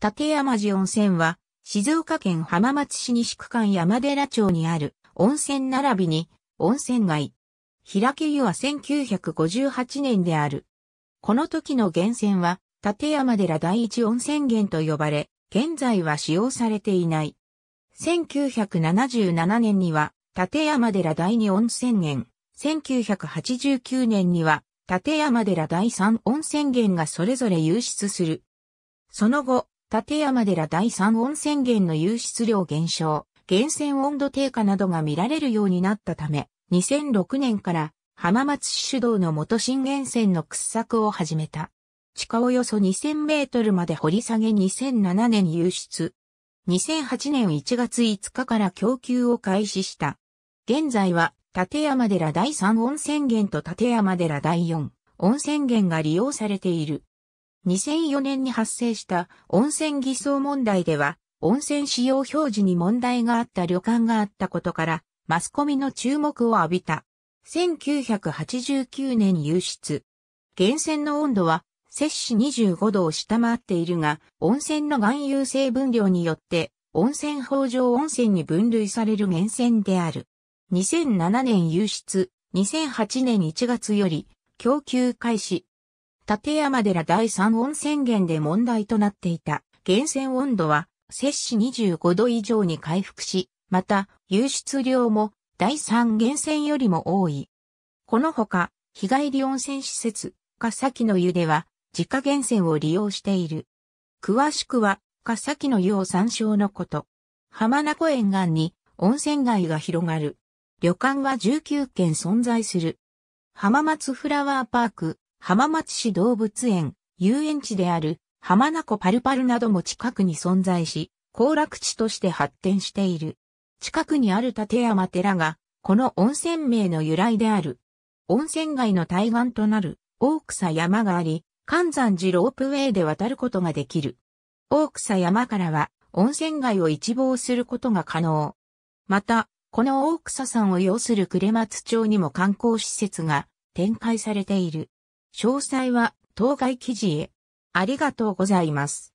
立山寺温泉は、静岡県浜松市西区間山寺町にある温泉並びに温泉街。開け湯は1958年である。この時の源泉は、立山寺第一温泉源と呼ばれ、現在は使用されていない。1977年には、立山寺第二温泉源、1989年には、立山寺第三温泉源がそれぞれ流出する。その後、立山寺第三温泉源の湧出量減少、源泉温度低下などが見られるようになったため、2006年から浜松市主導の元新源泉の掘削を始めた。地下およそ2000メートルまで掘り下げ2007年湧出。2008年1月5日から供給を開始した。現在は、立山寺第3温泉源と立山寺第4温泉源が利用されている。2004年に発生した温泉偽装問題では、温泉使用表示に問題があった旅館があったことから、マスコミの注目を浴びた。1989年輸出。源泉の温度は、摂氏25度を下回っているが、温泉の含有成分量によって、温泉法上温泉に分類される源泉である。2007年輸出、2008年1月より、供給開始、立山寺第三温泉源で問題となっていた源泉温度は摂氏25度以上に回復し、また、湧出量も第三源泉よりも多い。このほか、日帰り温泉施設、笠木の湯では、自家源泉を利用している。詳しくは、笠木の湯を参照のこと。浜名湖沿岸に温泉街が広がる。旅館は19軒存在する。浜松フラワーパーク、浜松市動物園、遊園地である浜名湖パルパルなども近くに存在し、行楽地として発展している。近くにある立山寺が、この温泉名の由来である。温泉街の対岸となる大草山があり、観山寺ロープウェイで渡ることができる。大草山からは温泉街を一望することが可能。また、この大草山を要する呉松町にも観光施設が展開されている。詳細は当該記事へ。ありがとうございます。